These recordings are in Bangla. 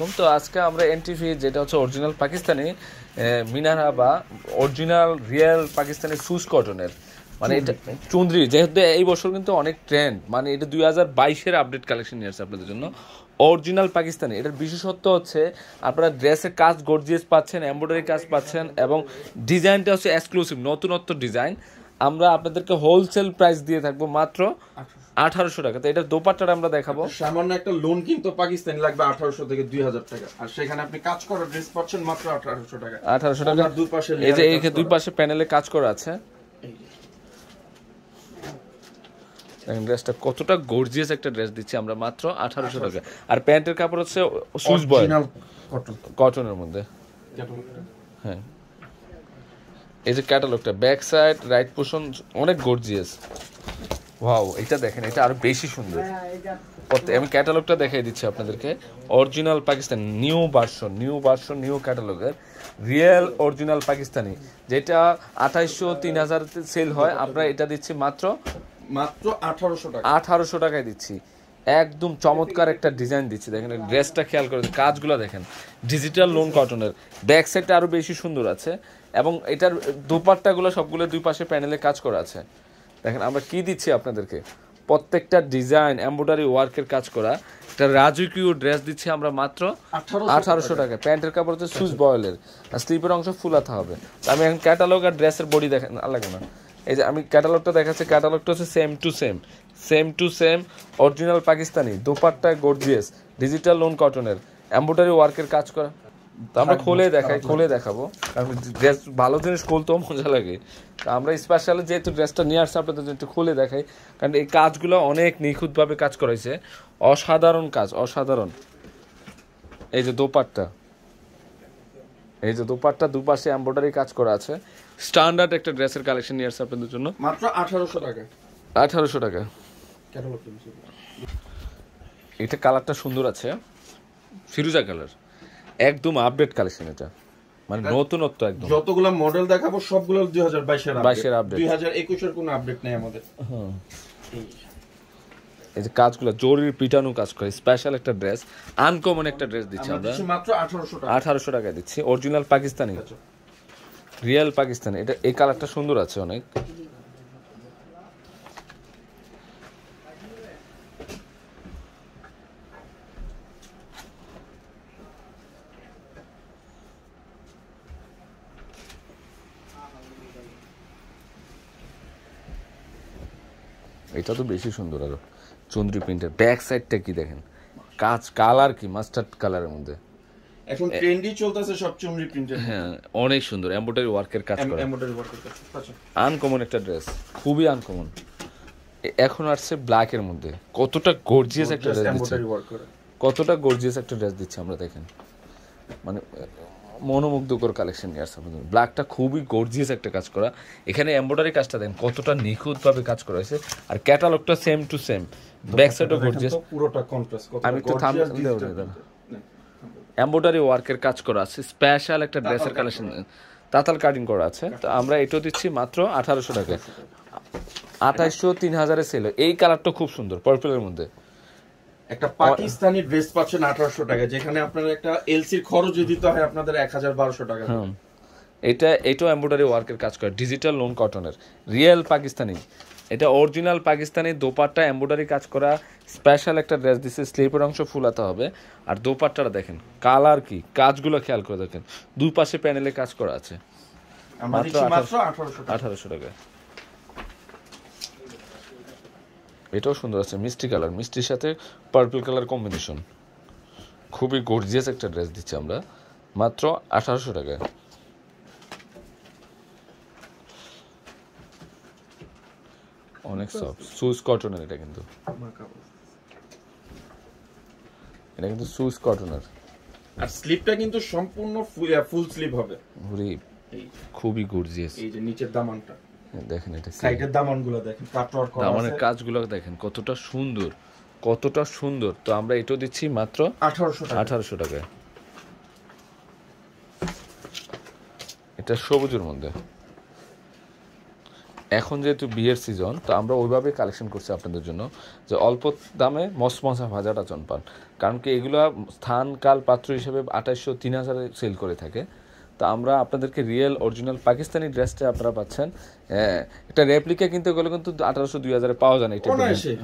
কম তো আজকে আমরা এনটিভি যেটা হচ্ছে অরিজিনাল পাকিস্তানি মিনারা বা অরিজিনাল রিয়েল পাকিস্তানি সুস কটনের মানে এটা চুন্দ্রি যেহেতু এই বছর কিন্তু অনেক ট্রেন্ড মানে এটা দুই হাজার বাইশের আপডেট কালেকশন নিয়ে আসছে আপনাদের জন্য অরিজিনাল পাকিস্তানি এটার বিশেষত্ব হচ্ছে আপনারা ড্রেসের কাজ গর্জিয়াস পাচ্ছেন এমব্রয়ডারি কাজ পাচ্ছেন এবং ডিজাইনটা হচ্ছে এক্সক্লুসিভ নতুনত্ব ডিজাইন আমরা আপনাদেরকে হোলসেল প্রাইস দিয়ে থাকবো মাত্র আঠারোশো টাকা তো এটা দোপাট্টাটা আমরা দেখাবো সামান্য একটা লোন কিন্তু পাকিস্তান লাগবে আঠারোশো থেকে দুই হাজার টাকা আর সেখানে আপনি কাজ করার ড্রেস পাচ্ছেন মাত্র আঠারোশো টাকা আঠারোশো টাকা দুই পাশে এই যে এই দুই পাশে প্যানেলে কাজ করা আছে দেখেন ড্রেসটা কতটা গর্জিয়াস একটা ড্রেস দিচ্ছি আমরা মাত্র আঠারোশো টাকা আর প্যান্টের কাপড় হচ্ছে বয় কটনের মধ্যে হ্যাঁ এই যে ক্যাটালগটা ব্যাক সাইড রাইট পোষণ অনেক গর্জিয়াস ওয়াও এটা দেখেন এটা আরো বেশি সুন্দর আমি ক্যাটালগটা দেখাই দিচ্ছি আপনাদেরকে original Pakistan new version new version new ক্যাটালগের রিয়েল অরিজিনাল পাকিস্তানি যেটা আঠাইশশো তিন হাজার সেল হয় আমরা এটা দিচ্ছি মাত্র মাত্র আঠারোশো টাকা আঠারোশো টাকায় দিচ্ছি একদম চমৎকার একটা ডিজাইন দিচ্ছি দেখেন ড্রেসটা খেয়াল করে কাজগুলো দেখেন ডিজিটাল লোন কটনের ব্যাক সাইডটা আরও বেশি সুন্দর আছে এবং এটার দুপাট্টাগুলো সবগুলো দুই পাশে প্যানেলে কাজ করা আছে দেখেন আমরা কি দিচ্ছি আপনাদেরকে প্রত্যেকটা ডিজাইন এম্ব্রয়ডারি ওয়ার্কের কাজ করা এটা রাজকীয় ড্রেস দিচ্ছি আমরা মাত্র আঠারোশো টাকা প্যান্টের কাপড় হচ্ছে সুইচ বয়েলের আর স্লিপের অংশ ফুলাতে হবে আমি এখন ক্যাটালগ আর ড্রেসের বডি দেখেন লাগে না এই যে আমি ক্যাটালগটা দেখাচ্ছি ক্যাটালগটা হচ্ছে same to same same to same original Pakistani dupatta gorgeous digital lawn কটনের এম্বোটারি ওয়ার্কের কাজ করা আমরা খুলে দেখাই খুলে দেখাবো কারণ ড্রেস ভালো জিনিস খুলতেও মজা লাগে আমরা স্পেশালি যেহেতু ড্রেসটা নিয়ে আসছি আপনাদের একটু খুলে দেখাই কারণ এই কাজগুলো অনেক নিখুঁতভাবে কাজ করাইছে অসাধারণ কাজ অসাধারণ এই যে দোপাট্টা এই যে দোপাট্টা দুপাশে এম্ব্রয়ডারি কাজ করা আছে স্ট্যান্ডার্ড একটা ড্রেসের কালেকশন নিয়ে আসছে আপনাদের জন্য মাত্র আঠারোশো টাকা আঠারোশো টাকা এটা কালারটা সুন্দর আছে ফিরুজা কালার একদম আপডেট কালেকশন এটা মানে হ্যাঁ। নতুনত্ব একদম যতগুলো মডেল দেখাবো সবগুলো 2022 এর আপডেট 22 এর আপডেট 2021 এর কোনো আপডেট নাই আমাদের হ্যাঁ এই যে কাজগুলো জরির পিটানো কাজ করে স্পেশাল একটা ড্রেস আনকমন একটা ড্রেস দিচ্ছি আমরা মাত্র 1800 টাকা 1800 টাকা দিচ্ছি অরিজিনাল পাকিস্তানি রিয়েল আচ্ছা। পাকিস্তানি এটা এই কালারটা সুন্দর আছে অনেক এটা তো বেশি সুন্দর আরো চন্দ্রী প্রিন্টের ব্যাক সাইডটা কি দেখেন কাজ কালার কি মাস্টার্ড কালারের মধ্যে এখন ট্রেন্ডি চলতেছে সব চুমড়ি প্রিন্টের হ্যাঁ অনেক সুন্দর এমব্রয়ডারি ওয়ার্কের কাজ করা এমব্রয়ডারি ওয়ার্কের কাজ আনকমন আচ্ছা। একটা ড্রেস খুবই আনকমন এখন আসছে ব্ল্যাক এর মধ্যে কতটা গর্জিয়াস একটা ড্রেস দিচ্ছে কতটা গর্জিয়াস একটা ড্রেস দিচ্ছে আমরা দেখেন মানে মনোমুগ্ধকর কালেকশন নিয়ে আসতে হবে ব্ল্যাকটা খুবই গর্জিয়াস একটা কাজ করা এখানে এম্ব্রয়ডারি কাজটা দেন কতটা নিখুঁতভাবে কাজ করা হয়েছে আর ক্যাটালগটা সেম টু সেম ব্যাক সাইডও গর্জিয়াস পুরোটা কন্ট্রাস্ট আমি একটু থাম এম্ব্রয়ডারি ওয়ার্কের কাজ করা আছে স্পেশাল একটা ড্রেসের কালেকশন তাতাল কাটিং করা আছে তো আমরা এটাও দিচ্ছি মাত্র আঠারোশো টাকা আঠাইশো তিন হাজারে সেল এই কালারটা খুব সুন্দর পার্পলের মধ্যে একটা পাকিস্তানি ড্রেস পাচ্ছেন আঠারোশো টাকা যেখানে আপনার একটা এলসির খরচ দিতে হয় আপনাদের এক হাজার বারোশো টাকা এটা এটাও এম্ব্রয়ডারি ওয়ার্কের কাজ করে ডিজিটাল লোন কটনের রিয়েল পাকিস্তানি এটা অরিজিনাল পাকিস্তানি দোপাট্টা এম্ব্রয়ডারি কাজ করা স্পেশাল একটা ড্রেস দিচ্ছে স্লিপের অংশ ফুলাতে হবে আর দোপাট্টাটা দেখেন কালার কি কাজগুলো খেয়াল করে দেখেন দুই পাশে প্যানেলে কাজ করা আছে আঠারোশো টাকা এটাও সুন্দর আছে মিষ্টি কালার মিষ্টির সাথে পার্পল কালার কম্বিনেশন খুবই গর্জিয়াস একটা ড্রেস দিচ্ছি আমরা মাত্র আঠারোশো টাকায় অনেক সফট সুজ কটনের এটা কিন্তু এটা কিন্তু সুজ কটনের আর স্লিপটা কিন্তু সম্পূর্ণ ফুল স্লিপ হবে খুবই গর্জিয়াস এই যে নিচের দামানটা হ্যাঁ, দেখেন এটা সাইডের দামনগুলো দেখেন কাটওয়ার করা দামনের কাজগুলো দেখেন কতটা সুন্দর কতটা সুন্দর তো আমরা দিচ্ছি মাত্র 1800 টাকা 1800 টাকা এটা সবুজের মধ্যে এখন যেহেতু বিয়ের সিজন তো আমরা ওইভাবে কালেকশন করছি আপনাদের জন্য যে অল্প দামে মসমসা ভাজাটা চন পান কারণ কি এগুলো স্থান কাল পাত্র হিসেবে আঠাশশো তিন হাজারে সেল করে থাকে তো আমরা আপনাদেরকে রিয়েল অরিজিনাল পাকিস্তানি ড্রেসটা আপনারা পাচ্ছেন হ্যাঁ, একটা রেপ্লিকা কিনতে গেলে কিন্তু আঠারোশো দুই হাজারে পাওয়া যায় না এটা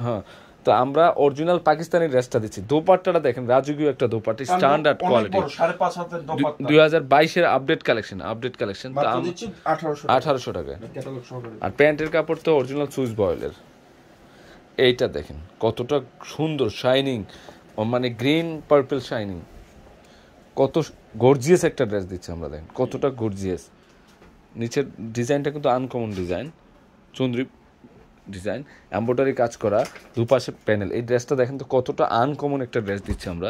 হ্যাঁ তো আমরা অরিজিনাল পাকিস্তানি ড্রেসটা দিচ্ছি দোপাট্টাটা দেখেন রাজকীয় একটা দোপাট্টি স্ট্যান্ডার্ড কোয়ালিটি দুই হাজার বাইশের আপডেট কালেকশন আপডেট কালেকশন তো আঠারোশো টাকা আর প্যান্টের কাপড় তো অরিজিনাল সুইচ বয়েলের এইটা দেখেন কতটা সুন্দর শাইনিং মানে গ্রিন পার্পল শাইনিং কত গর্জিয়াস একটা ড্রেস দিচ্ছি আমরা দেখেন কতটা গর্জিয়াস নিচের ডিজাইনটা কিন্তু আনকমন ডিজাইন চন্দ্রী ডিজাইন এম্ব্রয়ডারি কাজ করা দুপাশে প্যানেল এই ড্রেসটা দেখেন তো কতটা আনকমন একটা ড্রেস দিচ্ছি আমরা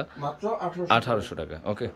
আঠারোশো টাকা ওকে